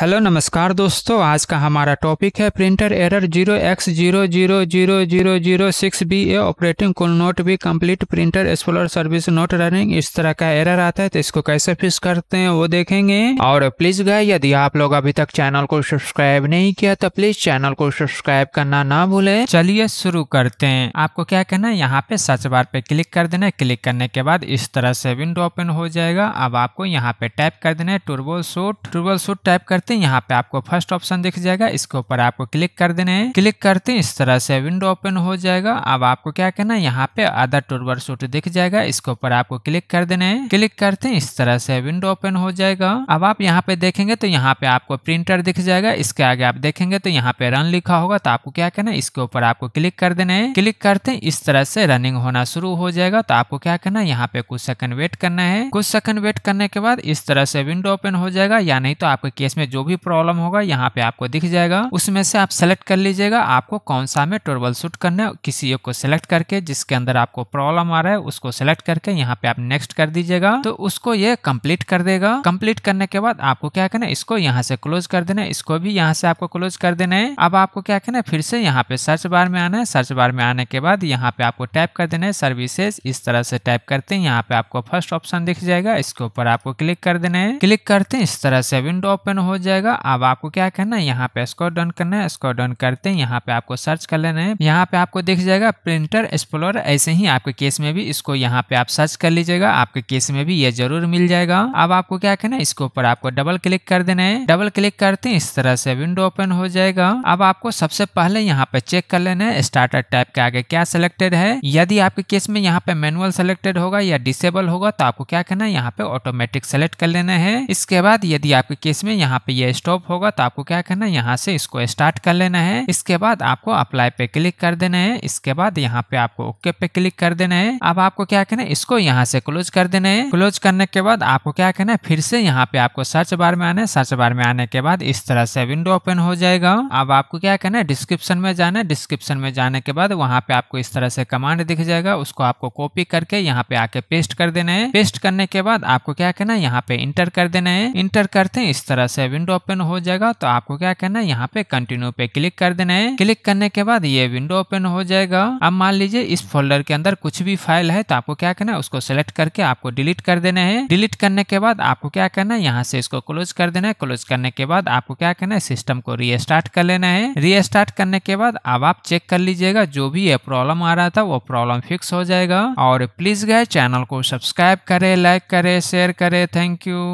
hello नमस्कार दोस्तों आज का हमारा टॉपिक है printer error zero X zero zero zero zero zero six B A operating could not be complete printer explore service not running इस तरह का एरर आता है तो इसको कैसे फिक्स करते हैं वो देखेंगे और प्लीज गए यदि आप लोग अभी तक चैनल को सब्सक्राइब नहीं किया तो प्लीज चैनल को सब्सक्राइब करना ना भूले चलिए शुरू करते हैं आपको क्या करना है यहाँ पे सर्च बार पे क्लिक कर देना है क्लिक करने के बाद इस तरह से विंडो ओपन हो जाएगा अब आपको यहाँ पे टाइप कर देना है turbo suit turbo suit type करते सकते हैं यहाँ पे आपको फर्स्ट ऑप्शन दिख जाएगा इसके ऊपर आपको क्लिक कर देने है क्लिक करते हैं इस तरह से विंडो ओपन हो जाएगा अब आपको क्या करना है यहाँ पे अदर टूर सूट दिख जाएगा इसके ऊपर आपको क्लिक कर देना है क्लिक करते हैं इस तरह से विंडो ओपन हो जाएगा अब आप यहाँ पे देखेंगे तो यहाँ पे आपको प्रिंटर दिख जाएगा इसके आगे आप देखेंगे तो यहाँ पे रन लिखा होगा तो आपको क्या करना है इसके ऊपर आपको क्लिक कर देना है क्लिक करते हैं इस तरह से रनिंग होना शुरू हो जाएगा तो आपको क्या करना है यहाँ पे कुछ सेकंड वेट करना है कुछ सेकंड वेट करने के बाद इस तरह से विंडो ओपन हो जाएगा या नहीं तो आपके केस में जो जो भी प्रॉब्लम होगा यहाँ पे आपको दिख जाएगा उसमें से आप सेलेक्ट कर लीजिएगा आपको कौन सा में टर्बल शूट करना है किसी एक को सिलेक्ट करके जिसके अंदर आपको प्रॉब्लम आ रहा है उसको सिलेक्ट करके यहाँ पे आप नेक्स्ट कर दीजिएगा तो उसको ये कम्प्लीट कर देगा कम्प्लीट करने के बाद आपको क्या करना है इसको यहाँ से क्लोज कर देना है इसको भी यहाँ से आपको क्लोज कर देना है अब आपको क्या करना है फिर से यहाँ पे सर्च बार में आना है सर्च बार में आने के बाद यहाँ पे आपको टाइप कर देना है सर्विसेज इस तरह से टाइप करते हैं यहाँ पे आपको फर्स्ट ऑप्शन दिख जाएगा इसके ऊपर आपको क्लिक कर देना है क्लिक करते हैं इस तरह से विंडो ओपन हो जाए जाएगा अब आपको क्या करना है यहाँ पे स्कोर डन करना है स्कोर डन करते हैं यहाँ पे आपको सर्च कर लेना है यहाँ पे आपको देख जाएगा प्रिंटर एक्सप्लोर ऐसे ही आपके केस में भी इसको यहाँ पे आप सर्च कर लीजिएगा आपके केस में भी ये जरूर मिल जाएगा अब आपको क्या करना है इसके ऊपर आपको डबल क्लिक कर देना है डबल क्लिक करते हैं इस तरह से विंडो ओपन हो जाएगा अब आपको सबसे पहले यहाँ पे चेक कर लेना है स्टार्टर टाइप के आगे क्या सिलेक्टेड है यदि आपके केस में यहाँ पे मैनुअल सिलेक्टेड होगा या डिसेबल होगा तो आपको क्या करना है यहाँ पे ऑटोमेटिक सेलेक्ट कर लेना है इसके बाद यदि आपके केस में यहाँ पे ये स्टॉप होगा तो आपको क्या करना है यहाँ से इसको स्टार्ट कर लेना है इसके बाद आपको अप्लाई पे क्लिक कर देना है इसके बाद यहाँ पे आपको ओके पे क्लिक कर देना है अब आपको क्या करना है इसको यहाँ से क्लोज कर देना है क्लोज करने के बाद आपको क्या करना है फिर से यहाँ पे आपको सर्च बार में आना है सर्च बार में आने के बाद इस तरह से विंडो ओपन हो जाएगा अब आपको क्या करना है डिस्क्रिप्शन में जाना है डिस्क्रिप्शन में जाने के बाद वहाँ पे आपको इस तरह से कमांड दिख जाएगा उसको आपको कॉपी करके यहाँ पे आके पेस्ट कर देना है पेस्ट करने के बाद आपको क्या करना है यहाँ पे इंटर कर देना है इंटर करते हैं इस तरह से विंडो ओपन हो जाएगा तो आपको क्या करना है यहाँ पे कंटिन्यू पे क्लिक कर देना है क्लिक करने के बाद ये विंडो ओपन हो जाएगा अब मान लीजिए इस फोल्डर के अंदर कुछ भी फाइल है तो आपको क्या करना है उसको सेलेक्ट करके आपको डिलीट कर देना है डिलीट करने के बाद आपको क्या करना है यहाँ से इसको क्लोज कर देना है क्लोज करने के बाद आपको क्या करना है सिस्टम को रीस्टार्ट कर लेना है रीस्टार्ट करने के बाद अब आप चेक कर लीजिएगा जो भी ये प्रॉब्लम आ रहा था वो प्रॉब्लम फिक्स हो जाएगा और प्लीज गए चैनल को सब्सक्राइब करे लाइक करे शेयर करे थैंक यू